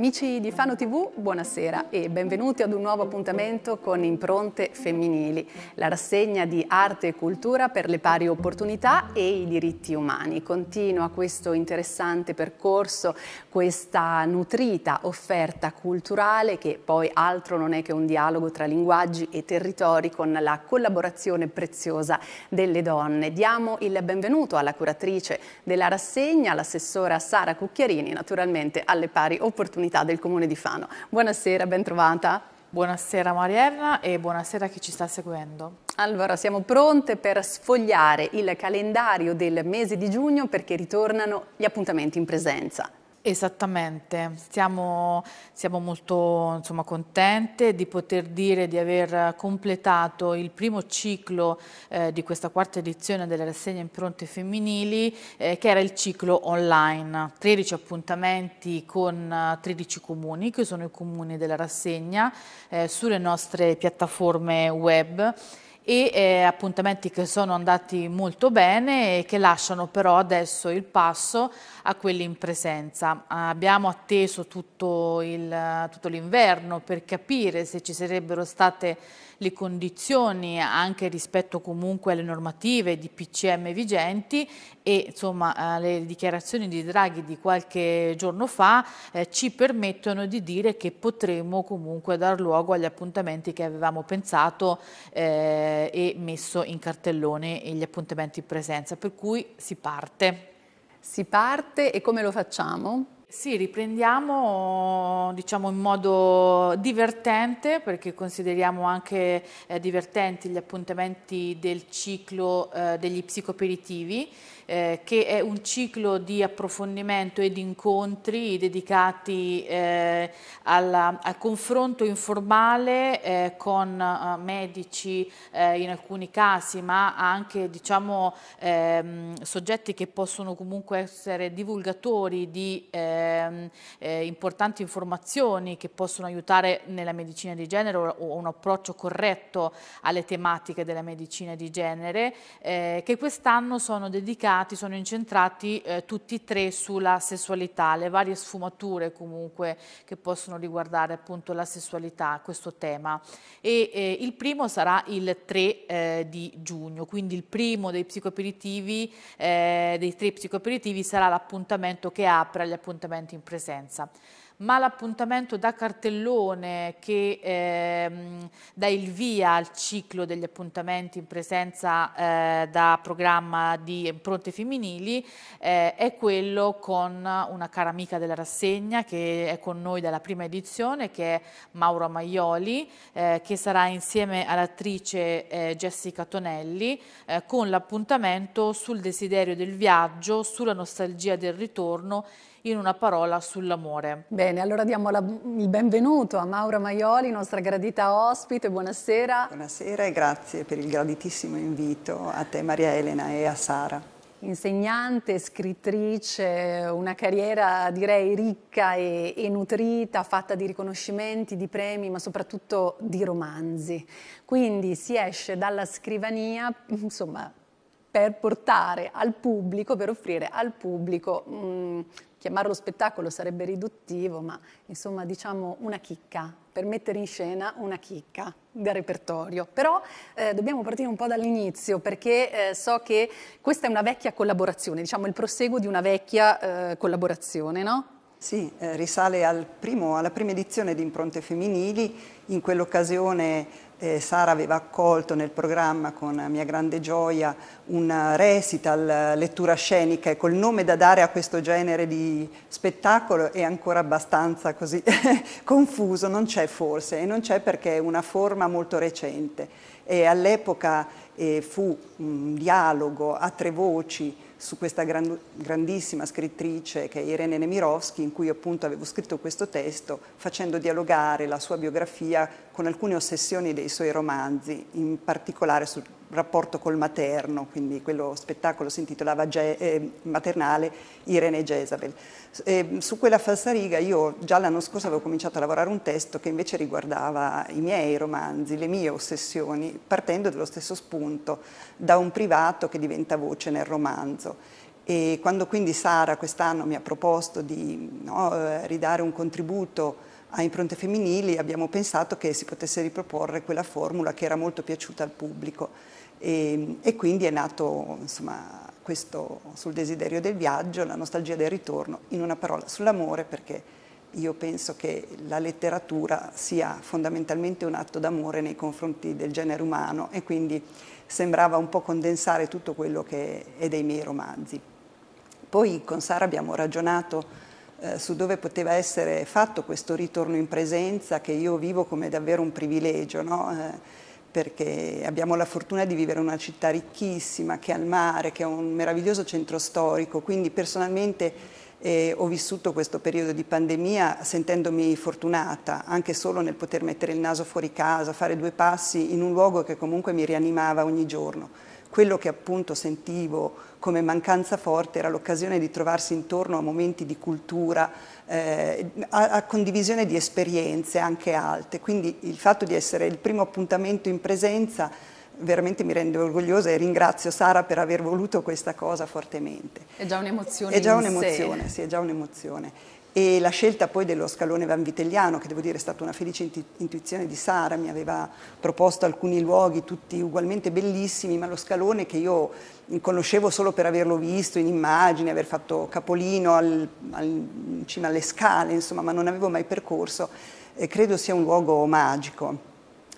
Amici di Fano TV, buonasera e benvenuti ad un nuovo appuntamento con Impronte Femminili, la rassegna di arte e cultura per le pari opportunità e i diritti umani. Continua questo interessante percorso, questa nutrita offerta culturale che poi altro non è che un dialogo tra linguaggi e territori con la collaborazione preziosa delle donne. Diamo il benvenuto alla curatrice della rassegna, l'assessora Sara Cucchiarini, naturalmente alle pari opportunità comunità del Comune di Fano. Buonasera, bentrovata. Buonasera Mariella e buonasera a chi ci sta seguendo. Allora, siamo pronte per sfogliare il calendario del mese di giugno perché ritornano gli appuntamenti in presenza. Esattamente, siamo, siamo molto insomma, contente di poter dire di aver completato il primo ciclo eh, di questa quarta edizione delle rassegne impronte femminili eh, che era il ciclo online, 13 appuntamenti con 13 eh, comuni che sono i comuni della rassegna eh, sulle nostre piattaforme web e eh, appuntamenti che sono andati molto bene e che lasciano però adesso il passo a quelli in presenza. Abbiamo atteso tutto, l'inverno per capire se ci sarebbero state le condizioni anche rispetto comunque alle normative di PCM vigenti e insomma eh, le dichiarazioni di Draghi di qualche giorno fa eh, ci permettono di dire che potremo comunque dar luogo agli appuntamenti che avevamo pensato eh, e messo in cartellone gli appuntamenti in presenza, per cui si parte si parte e come lo facciamo? Sì, riprendiamo diciamo, in modo divertente perché consideriamo anche eh, divertenti gli appuntamenti del ciclo eh, degli psicoperitivi eh, che è un ciclo di approfondimento e di incontri dedicati eh, alla, al confronto informale eh, con eh, medici eh, in alcuni casi, ma anche diciamo, ehm, soggetti che possono comunque essere divulgatori di ehm, eh, importanti informazioni che possono aiutare nella medicina di genere o un approccio corretto alle tematiche della medicina di genere, che quest'anno sono dedicati dati sono incentrati eh, tutti e tre sulla sessualità, le varie sfumature comunque che possono riguardare appunto la sessualità, questo tema. E, eh, il primo sarà il 3 eh, di giugno, quindi il primo dei psicoaperitivi, eh, dei tre psicoaperitivi sarà l'appuntamento che apre gli appuntamenti in presenza ma l'appuntamento da cartellone che ehm, dà il via al ciclo degli appuntamenti in presenza eh, da programma di impronte femminili eh, è quello con una cara amica della rassegna che è con noi dalla prima edizione che è Mauro Maioli eh, che sarà insieme all'attrice eh, Jessica Tonelli eh, con l'appuntamento sul desiderio del viaggio, sulla nostalgia del ritorno in una parola sull'amore. Bene, allora diamo la, il benvenuto a Maura Maioli, nostra gradita ospite, buonasera. Buonasera e grazie per il graditissimo invito a te Maria Elena e a Sara insegnante, scrittrice, una carriera direi ricca e, e, nutrita, fatta di riconoscimenti, di premi, ma soprattutto di romanzi. Quindi si esce dalla scrivania, insomma, per portare al pubblico, per offrire al pubblico mh, mm, chiamarlo spettacolo sarebbe riduttivo, ma insomma diciamo una chicca, per mettere in scena una chicca del repertorio. Però eh, dobbiamo partire un po' dall'inizio perché eh, so che questa è una vecchia collaborazione, diciamo il proseguo di una vecchia eh, collaborazione, no? Sì, eh, risale al primo, alla prima edizione di Impronte Femminili. In quell'occasione eh, Sara aveva accolto nel programma con mia grande gioia un recital, eh, lettura scenica Ecco, il nome da dare a questo genere di spettacolo è ancora abbastanza così confuso, non c'è forse e non c'è perché è una forma molto recente all'epoca eh, fu un dialogo a tre voci su questa grand grandissima scrittrice che è Irene Nemirovsky, in cui appunto avevo scritto questo testo facendo dialogare la sua biografia con alcune ossessioni dei suoi romanzi, in particolare sul rapporto col materno, quindi quello spettacolo si intitolava Ge eh, Maternale Irene e Jezabel. E, su quella falsariga io già l'anno scorso avevo cominciato a lavorare un testo che invece riguardava i miei romanzi, le mie ossessioni, partendo dallo stesso spunto, da un privato che diventa voce nel romanzo. E quando quindi Sara quest'anno mi ha proposto di no, eh, ridare un contributo a impronte femminili abbiamo pensato che si potesse riproporre quella formula che era molto piaciuta al pubblico. E, ehm, e quindi è nato insomma, questo sul desiderio del viaggio, la nostalgia del ritorno, in una parola sull'amore perché io penso che la letteratura sia fondamentalmente un atto d'amore nei confronti del genere umano e quindi sembrava un po' condensare tutto quello che è dei miei romanzi. Poi con Sara abbiamo ragionato eh, su dove poteva essere fatto questo ritorno in presenza che io vivo come davvero un privilegio. No? Eh, perché abbiamo la fortuna di vivere in una città ricchissima, che ha il mare, che ha un meraviglioso centro storico, quindi personalmente eh, ho vissuto questo periodo di pandemia sentendomi fortunata, anche solo nel poter mettere il naso fuori casa, fare due passi in un luogo che comunque mi rianimava ogni giorno. Quello che appunto sentivo come mancanza forte era l'occasione di trovarsi intorno a momenti di cultura, eh, a, a, condivisione di esperienze anche alte, quindi il fatto di essere il primo appuntamento in presenza veramente mi rende orgogliosa e ringrazio Sara per aver voluto questa cosa fortemente. È già un'emozione. È già un'emozione, sì, è già un'emozione. E la scelta poi dello scalone vanvitelliano, che devo dire è stata una felice intuizione di Sara, mi aveva proposto alcuni luoghi tutti ugualmente bellissimi, ma lo scalone che io conoscevo solo per averlo visto in immagini, aver fatto capolino al, al, in cima alle scale, insomma, ma non avevo mai percorso, eh, credo sia un luogo magico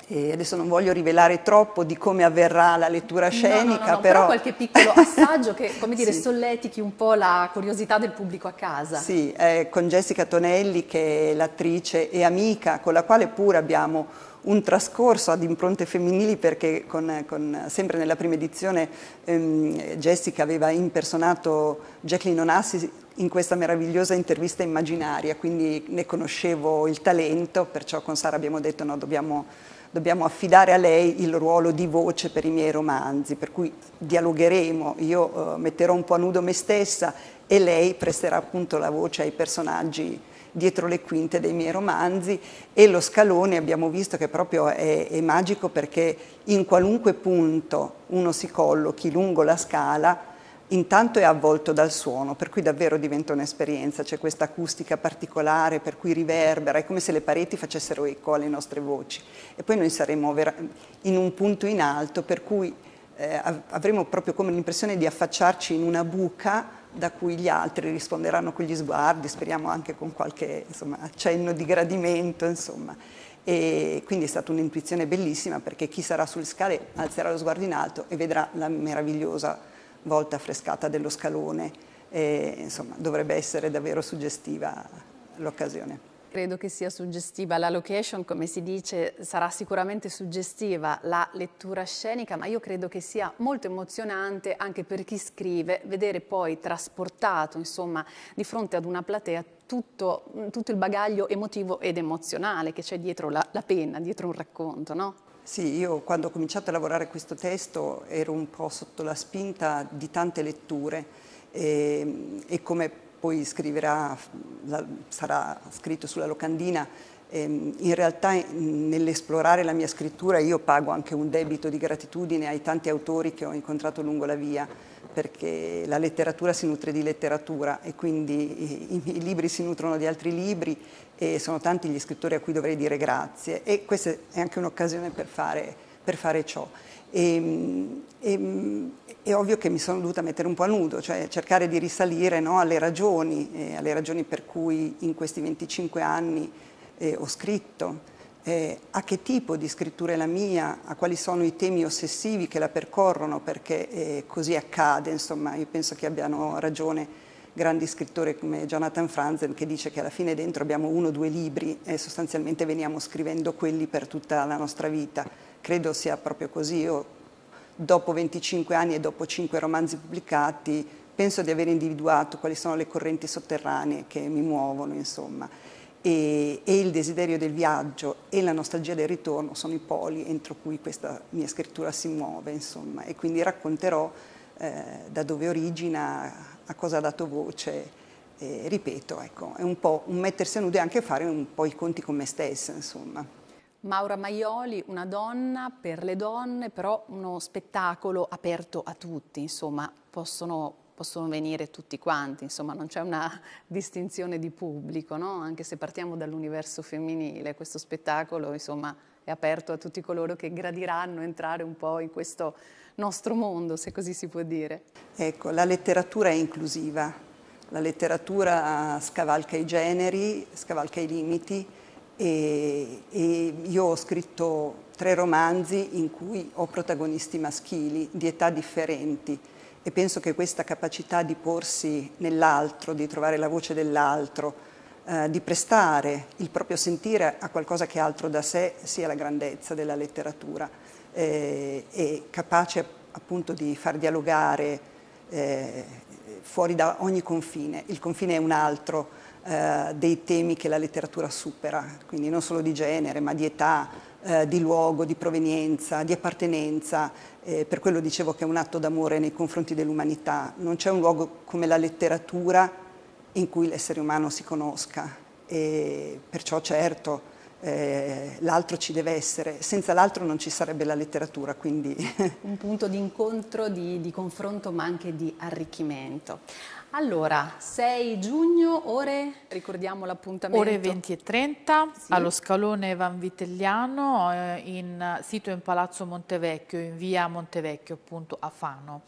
e adesso non voglio rivelare troppo di come avverrà la lettura scenica, no, no, no, però... però... qualche piccolo assaggio che, come dire, sì. solletichi un po' la curiosità del pubblico a casa. Sì, eh, con Jessica Tonelli che è l'attrice e amica, con la quale pure abbiamo un trascorso ad impronte femminili perché con, con, sempre nella prima edizione ehm, Jessica aveva impersonato Jacqueline Onassi in questa meravigliosa intervista immaginaria, quindi ne conoscevo il talento, perciò con Sara abbiamo detto no, dobbiamo dobbiamo affidare a lei il ruolo di voce per i miei romanzi, per cui dialogheremo, io eh, metterò un po' a nudo me stessa e lei presterà appunto la voce ai personaggi dietro le quinte dei miei romanzi e lo scalone abbiamo visto che proprio è, è magico perché in qualunque punto uno si collochi lungo la scala intanto è avvolto dal suono, per cui davvero diventa un'esperienza, c'è questa acustica particolare per cui riverbera, è come se le pareti facessero eco alle nostre voci e poi noi saremo in un punto in alto per cui eh, avremo proprio come l'impressione di affacciarci in una buca da cui gli altri risponderanno con gli sguardi, speriamo anche con qualche insomma, accenno di gradimento, insomma. E quindi è stata un'intuizione bellissima perché chi sarà sulle scale alzerà lo sguardo in alto e vedrà la meravigliosa volta affrescata dello scalone e insomma dovrebbe essere davvero suggestiva l'occasione. Credo che sia suggestiva la location, come si dice, sarà sicuramente suggestiva la lettura scenica, ma io credo che sia molto emozionante anche per chi scrive vedere poi trasportato, insomma, di fronte ad una platea tutto, tutto il bagaglio emotivo ed emozionale che c'è dietro la, la penna, dietro un racconto, no? Sì, io quando ho cominciato a lavorare questo testo ero un po' sotto la spinta di tante letture e, ehm, e come poi scriverà, la, sarà scritto sulla locandina, ehm, in realtà nell'esplorare la mia scrittura io pago anche un debito di gratitudine ai tanti autori che ho incontrato lungo la via perché la letteratura si nutre di letteratura e quindi i, i, libri si nutrono di altri libri e sono tanti gli scrittori a cui dovrei dire grazie e questa è anche un'occasione per fare, per fare ciò. E, ehm, e, ehm, è ovvio che mi sono dovuta mettere un po' a nudo, cioè cercare di risalire no, alle ragioni, eh, alle ragioni per cui in questi 25 anni eh, ho scritto, eh, a che tipo di scrittura è la mia, a quali sono i temi ossessivi che la percorrono, perché eh, così accade, insomma, io penso che abbiano ragione grandi scrittori come Jonathan Franzen che dice che alla fine dentro abbiamo uno o due libri e sostanzialmente veniamo scrivendo quelli per tutta la nostra vita. Credo sia proprio così, io dopo 25 anni e dopo 5 romanzi pubblicati penso di aver individuato quali sono le correnti sotterranee che mi muovono, insomma e, e, il desiderio del viaggio e la nostalgia del ritorno sono i poli entro cui questa mia scrittura si muove, insomma, e quindi racconterò eh, da dove origina, a cosa ha dato voce, e, ripeto, ecco, è un po' un mettersi a nudo e anche fare un po' i conti con me stessa, insomma. Maura Maioli, una donna per le donne, però uno spettacolo aperto a tutti, insomma, possono possono venire tutti quanti, insomma non c'è una distinzione di pubblico, no? anche se partiamo dall'universo femminile, questo spettacolo insomma, è aperto a tutti coloro che gradiranno entrare un po' in questo nostro mondo, se così si può dire. Ecco, la letteratura è inclusiva, la letteratura ah, scavalca i generi, scavalca i limiti e, e io ho scritto tre romanzi in cui ho protagonisti maschili di età differenti e penso che questa capacità di porsi nell'altro, di trovare la voce dell'altro, eh, di prestare il proprio sentire a qualcosa che altro da sé sia la grandezza della letteratura eh, e capace appunto di far dialogare eh, fuori da ogni confine. Il confine è un altro, eh, dei temi che la letteratura supera, quindi non solo di genere, ma di età, eh, di luogo, di provenienza, di appartenenza. Eh, per quello dicevo che è un atto d'amore nei confronti dell'umanità. Non c'è un luogo come la letteratura in cui l'essere umano si conosca e perciò certo eh, l'altro ci deve essere, senza l'altro non ci sarebbe la letteratura. Quindi. Un punto di incontro, di, di confronto ma anche di arricchimento. Allora, 6 giugno, ore, ricordiamo l'appuntamento. Ore 20 e 30 sì. allo scalone Vanvitelliano, eh, in, sito in Palazzo Montevecchio, in via Montevecchio appunto a Fano.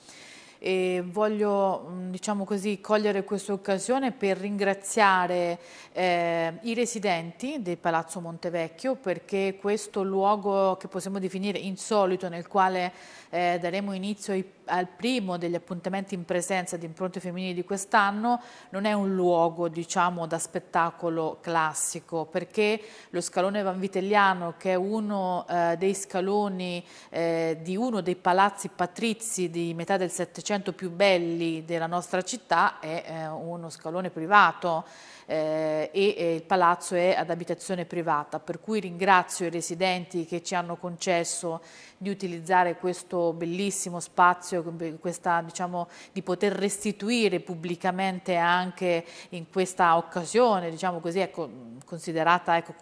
E voglio mm, diciamo così, cogliere questa occasione per ringraziare eh, i residenti del Palazzo Montevecchio perché questo luogo che possiamo definire insolito nel quale eh, daremo inizio ai, al primo degli appuntamenti in presenza di impronte femminili di quest'anno, non è un luogo diciamo da spettacolo classico perché lo scalone vanvitelliano che è uno eh, dei scaloni eh, di uno dei palazzi patrizi di metà del Settecento più belli della nostra città è eh, uno scalone privato eh, e, e il palazzo è ad abitazione privata per cui ringrazio i residenti che ci hanno concesso di utilizzare questo bellissimo spazio, questa, diciamo, di poter restituire pubblicamente anche in questa occasione, diciamo così, ecco, considerata ecco,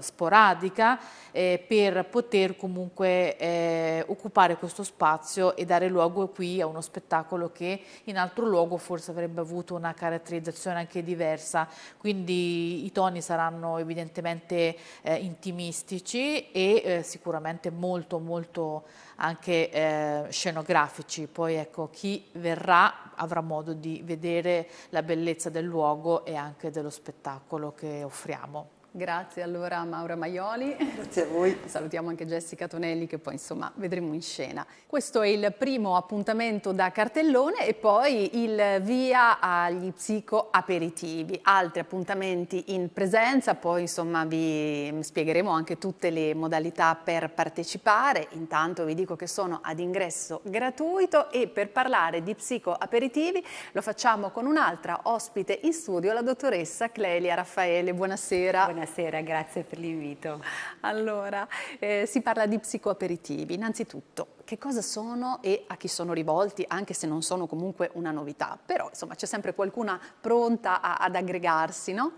sporadica, eh, per poter comunque eh, occupare questo spazio e dare luogo qui a uno spettacolo che in altro luogo forse avrebbe avuto una caratterizzazione anche diversa. Quindi i toni saranno evidentemente eh, intimistici e eh, sicuramente molto molto anche eh, scenografici. Poi ecco, chi verrà avrà modo di vedere la bellezza del luogo e anche dello spettacolo che offriamo. Grazie allora Maura Maioli. Grazie a voi. Salutiamo anche Jessica Tonelli che poi insomma vedremo in scena. Questo è il primo appuntamento da cartellone e poi il via agli psicoaperitivi. Altri appuntamenti in presenza, poi insomma vi spiegheremo anche tutte le modalità per partecipare. Intanto vi dico che sono ad ingresso gratuito e per parlare di psicoaperitivi lo facciamo con un'altra ospite in studio, la dottoressa Clelia Raffaele. Buonasera. Buonasera buonasera, grazie per l'invito. Allora, eh, si parla di psicoaperitivi. Innanzitutto, che cosa sono e a chi sono rivolti, anche se non sono comunque una novità, però insomma c'è sempre qualcuna pronta a, ad aggregarsi, no?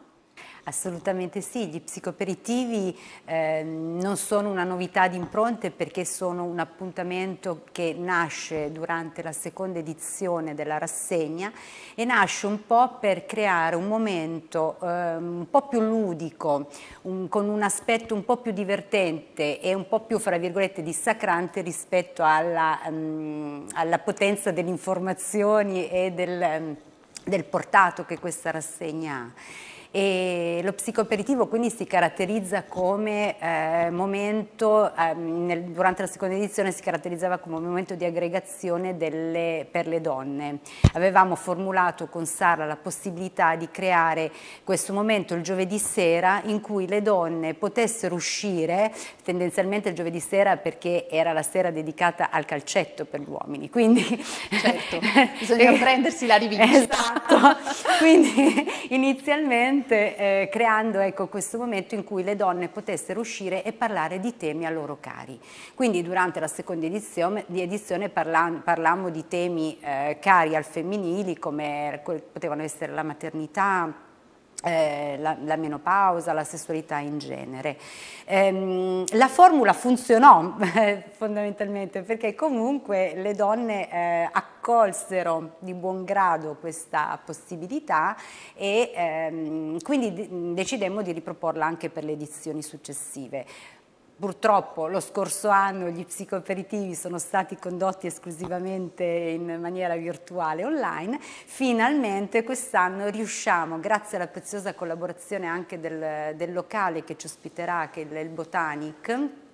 Assolutamente sì, gli psicoperitivi eh, non sono una novità di impronte perché sono un appuntamento che nasce durante la seconda edizione della rassegna e nasce un po' per creare un momento eh, un po' più ludico, un, con un aspetto un po' più divertente e un po' più, fra virgolette, dissacrante rispetto alla, mh, ehm, alla potenza delle informazioni e del, ehm, del portato che questa rassegna ha. E lo psicoaperitivo quindi si caratterizza come eh, momento, eh, nel, durante la seconda edizione si caratterizzava come momento di aggregazione delle, per le donne. Avevamo formulato con Sara la possibilità di creare questo momento il giovedì sera in cui le donne potessero uscire, tendenzialmente il giovedì sera perché era la sera dedicata al calcetto per gli uomini, quindi certo, bisogna prendersi la rivincita. Esatto, quindi inizialmente veramente eh, creando ecco, questo momento in cui le donne potessero uscire e parlare di temi a loro cari. Quindi durante la seconda edizione, di edizione parlammo di temi eh, cari al femminile come eh, potevano essere la maternità, eh, la, la, menopausa, la sessualità in genere. Ehm, la formula funzionò eh, fondamentalmente perché comunque le donne eh, accolsero di buon grado questa possibilità e ehm, quindi decidemmo di riproporla anche per le edizioni successive. Purtroppo lo scorso anno gli psicoaperitivi sono stati condotti esclusivamente in maniera virtuale online, finalmente quest'anno riusciamo, grazie alla preziosa collaborazione anche del, del locale che ci ospiterà, che è il Botanic,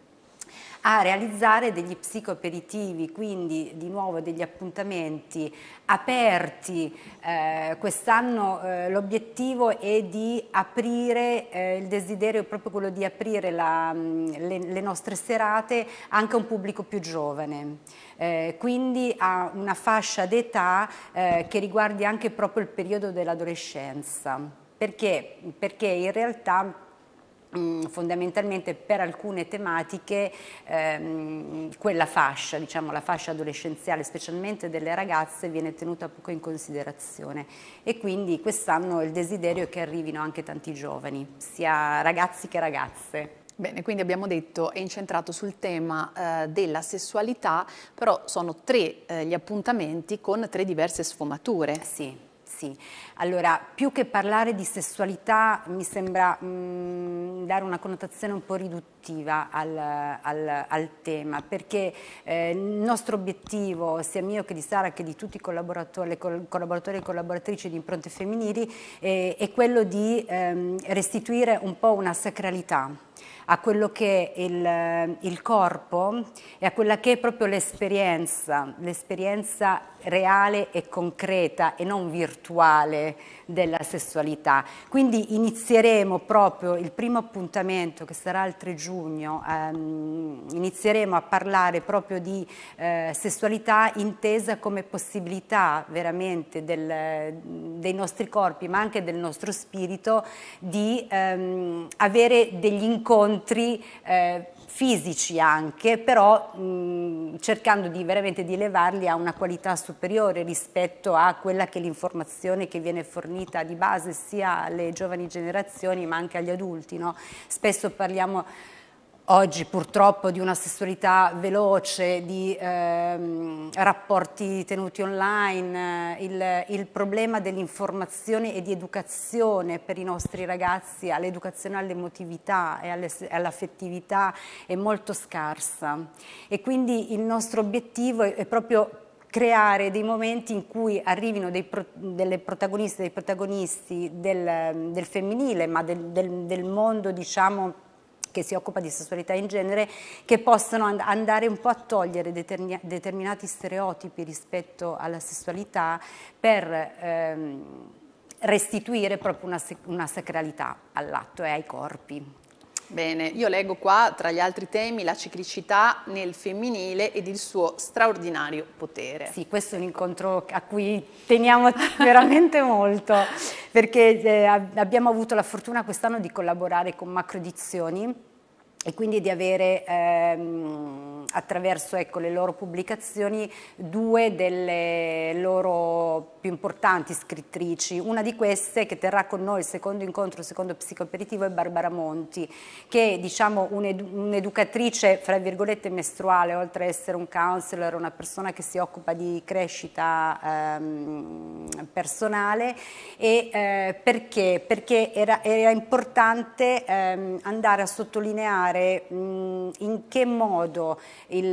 a realizzare degli psicoaperitivi, quindi di nuovo degli appuntamenti aperti. Eh, Quest'anno eh, l'obiettivo è di aprire, eh, il desiderio è proprio quello di aprire la, mm, le, le, nostre serate anche a un pubblico più giovane, eh, quindi a una fascia d'età eh, che riguardi anche proprio il periodo dell'adolescenza. Perché? Perché in realtà Mm, fondamentalmente per alcune tematiche ehm, quella fascia, diciamo la fascia adolescenziale, specialmente delle ragazze, viene tenuta poco in considerazione e quindi quest'anno il desiderio è che arrivino anche tanti giovani, sia ragazzi che ragazze. Bene, quindi abbiamo detto è incentrato sul tema eh, della sessualità, però sono tre eh, gli appuntamenti con tre diverse sfumature. Sì ragazzi. Allora, più che parlare di sessualità mi sembra mh, mm, dare una connotazione un po' riduttiva attiva al, al, al tema perché eh, il nostro obiettivo sia mio che di Sara che di tutti i collaboratori, collaboratori e collaboratrici di impronte femminili eh, è quello di ehm, restituire un po' una sacralità a quello che è il, il, corpo e a quella che è proprio l'esperienza, l'esperienza reale e concreta e non virtuale della sessualità. Quindi inizieremo proprio il primo appuntamento che sarà il 3 giugno giugno ehm, inizieremo a parlare proprio di eh, sessualità intesa come possibilità veramente del, dei nostri corpi ma anche del nostro spirito di ehm, avere degli incontri eh, fisici anche, però mh, cercando di veramente di elevarli a una qualità superiore rispetto a quella che è l'informazione che viene fornita di base sia alle giovani generazioni ma anche agli adulti. No? Spesso parliamo oggi purtroppo di una sessualità veloce, di ehm, rapporti tenuti online, eh, il, il, problema dell'informazione e di educazione per i nostri ragazzi all'educazione all'emotività e all'affettività è molto scarsa e quindi il nostro obiettivo è, è proprio creare dei momenti in cui arrivino dei pro, delle protagoniste, dei protagonisti del, del femminile, ma del, del, del mondo diciamo che si occupa di sessualità in genere, che possono and andare un po' a togliere determinati stereotipi rispetto alla sessualità per ehm, restituire proprio una, una sacralità all'atto e ai corpi. Bene, io leggo qua tra gli altri temi la ciclicità nel femminile ed il suo straordinario potere. Sì, questo è un incontro a cui teniamo veramente molto, perché eh, abbiamo avuto la fortuna quest'anno di collaborare con Macro Edizioni e quindi di avere... Ehm, attraverso ecco, le loro pubblicazioni due delle loro più importanti scrittrici. Una di queste che terrà con noi il secondo incontro, il secondo psicoaperitivo è Barbara Monti, che è diciamo, un'educatrice fra virgolette mestruale, oltre ad essere un counselor, una persona che si occupa di crescita ehm, personale. E, eh, perché? Perché era, era importante ehm, andare a sottolineare mh, in che modo il,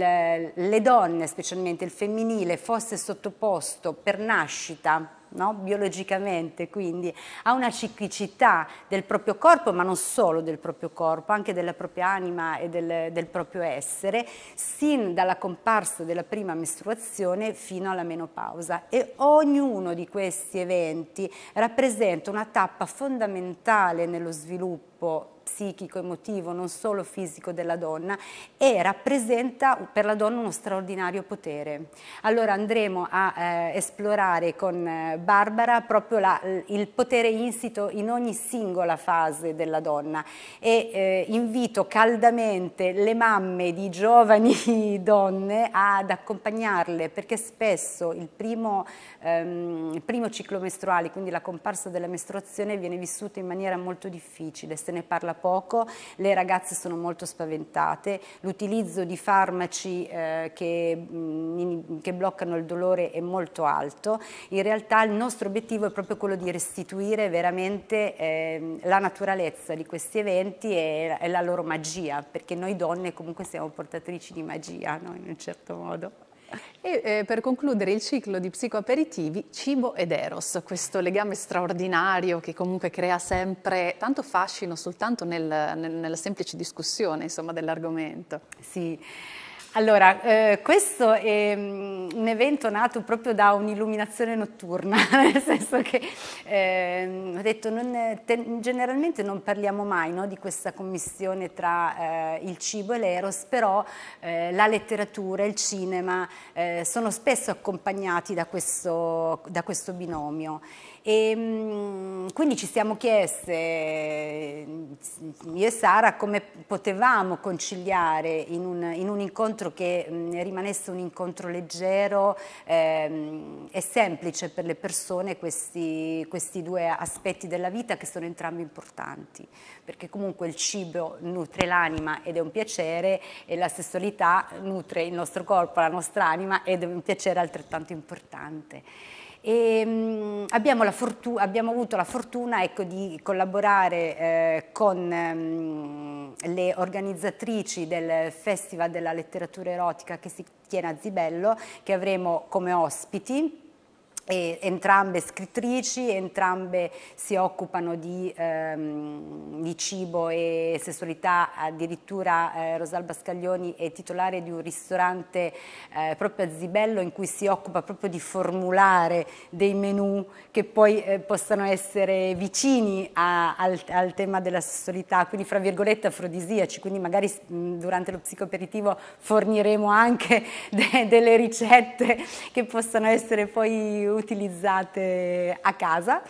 le donne, specialmente il femminile, fosse sottoposto per nascita No? biologicamente, quindi ha una ciclicità del proprio corpo, ma non solo del proprio corpo, anche della propria anima e del, del proprio essere, sin dalla comparsa della prima mestruazione fino alla menopausa. E ognuno di questi eventi rappresenta una tappa fondamentale nello sviluppo psichico, emotivo, non solo fisico della donna e rappresenta per la donna uno straordinario potere. Allora andremo a eh, esplorare con eh, Barbara proprio la, il potere insito in ogni singola fase della donna e eh, invito caldamente le mamme di giovani donne ad accompagnarle perché spesso il primo, ehm, primo ciclo mestruale, quindi la comparsa della mestruazione viene vissuto in maniera molto difficile, se ne parla poco, le ragazze sono molto spaventate, l'utilizzo di farmaci eh, che, mh, mm, che bloccano il dolore è molto alto, in realtà il nostro obiettivo è proprio quello di restituire veramente eh, la naturalezza di questi eventi e, e la loro magia, perché noi donne comunque siamo portatrici di magia no? in un certo modo. E eh, per concludere il ciclo di psicoaperitivi, cibo ed eros, questo legame straordinario che comunque crea sempre tanto fascino soltanto nel, nel, nella semplice discussione dell'argomento. Sì. Allora, eh, questo è mm, un evento nato proprio da un'illuminazione notturna, nel senso che eh, ho detto non, te, generalmente non parliamo mai no, di questa commissione tra eh, il cibo e l'eros, però eh, la letteratura il cinema eh, sono spesso accompagnati da questo, da questo binomio e, ehm, quindi ci siamo chieste, io e Sara, come potevamo conciliare in un, in un incontro che rimanesse un incontro leggero ehm, e semplice per le persone questi, questi due aspetti della vita che sono entrambi importanti, perché comunque il cibo nutre l'anima ed è un piacere e la sessualità nutre il nostro corpo, la nostra anima ed è un piacere altrettanto importante. E mm, abbiamo, abbiamo, avuto la fortuna ecco, di collaborare eh, con ehm, le organizzatrici del Festival della letteratura erotica che si tiene a Zibello, che avremo come ospiti entrambe scrittrici, entrambe si occupano di, ehm, di cibo e sessualità, addirittura eh, Rosalba Scaglioni è titolare di un ristorante eh, proprio a Zibello in cui si occupa proprio di formulare dei menù che poi eh, possano essere vicini a, al, al, tema della sessualità, quindi fra virgolette afrodisiaci, quindi magari mh, durante lo psicoperitivo forniremo anche de delle ricette che possano essere poi utilizzate a casa.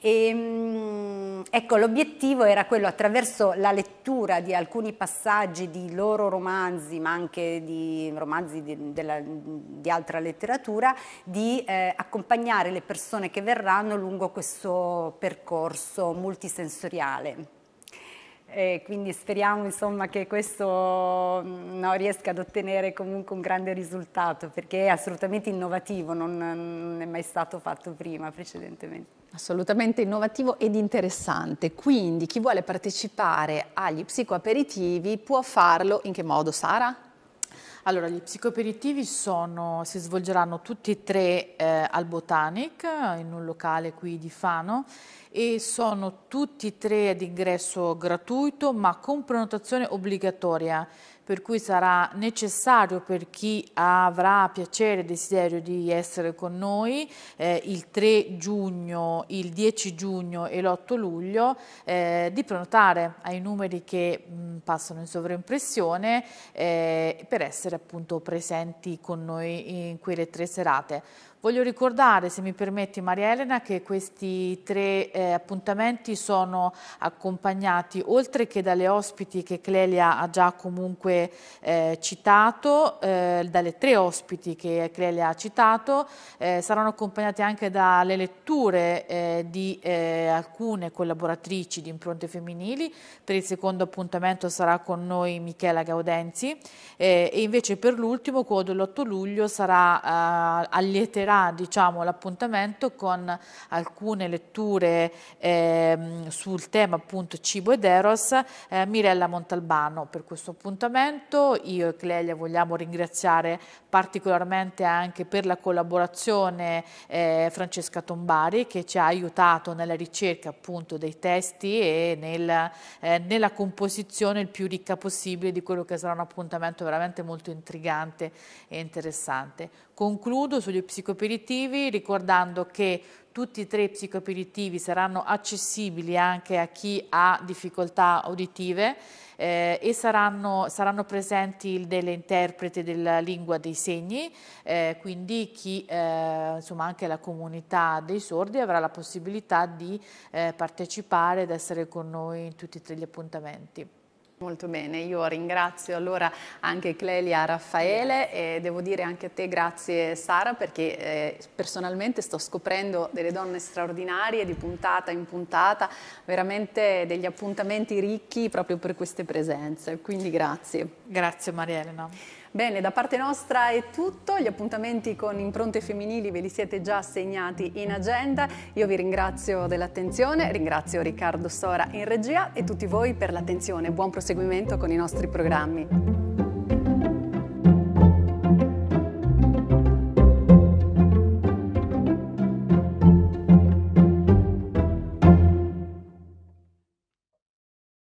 E, mm, ecco, l'obiettivo era quello attraverso la lettura di alcuni passaggi di loro romanzi, ma anche di romanzi di, della, di altra letteratura, di eh, accompagnare le persone che verranno lungo questo percorso multisensoriale. E quindi speriamo insomma, che questo mm, no, riesca ad ottenere comunque un grande risultato perché è assolutamente innovativo, non, non è mai stato fatto prima precedentemente. Assolutamente innovativo ed interessante, quindi chi vuole partecipare agli psicoaperitivi può farlo in che modo Sara? Allora, gli psicoperittivi sono, si svolgeranno tutti e tre eh, al Botanic, in un locale qui di Fano, e sono tutti e tre ad ingresso gratuito, ma con prenotazione obbligatoria per cui sarà necessario per chi avrà piacere e desiderio di essere con noi eh, il 3 giugno, il 10 giugno e l'8 luglio eh, di prenotare ai numeri che mh, mm, passano in sovraimpressione eh, per essere appunto presenti con noi in quelle tre serate. Voglio ricordare, se mi permetti Maria Elena, che questi tre eh, appuntamenti sono accompagnati, oltre che dalle ospiti che Clelia ha già comunque eh, citato, eh, dalle tre ospiti che Clelia ha citato, eh, saranno accompagnati anche dalle letture eh, di eh, alcune collaboratrici di impronte femminili. Per il secondo appuntamento sarà con noi Michela Gaudenzi e invece per l'ultimo, quello dell'8 luglio, sarà eh, allieterà manterrà diciamo, l'appuntamento con alcune letture eh, sul tema appunto cibo ed eros eh, Mirella Montalbano per questo appuntamento. Io e Clelia vogliamo ringraziare particolarmente anche per la collaborazione eh, Francesca Tombari che ci ha aiutato nella ricerca appunto dei testi e nel, eh, nella composizione il più ricca possibile di quello che sarà un appuntamento veramente molto intrigante e interessante. Concludo sugli psicoaperitivi ricordando che tutti e tre i psicoaperitivi saranno accessibili anche a chi ha difficoltà uditive eh, e saranno, saranno, presenti delle interprete della lingua dei segni, eh, quindi chi, eh, insomma anche la comunità dei sordi avrà la possibilità di eh, partecipare ed essere con noi in tutti e tre gli appuntamenti. Molto bene, io ringrazio allora anche Clelia Raffaele e devo dire anche a te grazie Sara perché eh, personalmente sto scoprendo delle donne straordinarie di puntata in puntata, veramente degli appuntamenti ricchi proprio per queste presenze, quindi grazie. Grazie Maria Elena. Bene, da parte nostra è tutto, gli appuntamenti con impronte femminili ve li siete già segnati in agenda, io vi ringrazio dell'attenzione, ringrazio Riccardo Sora in regia e tutti voi per l'attenzione, buon proseguimento con i nostri programmi.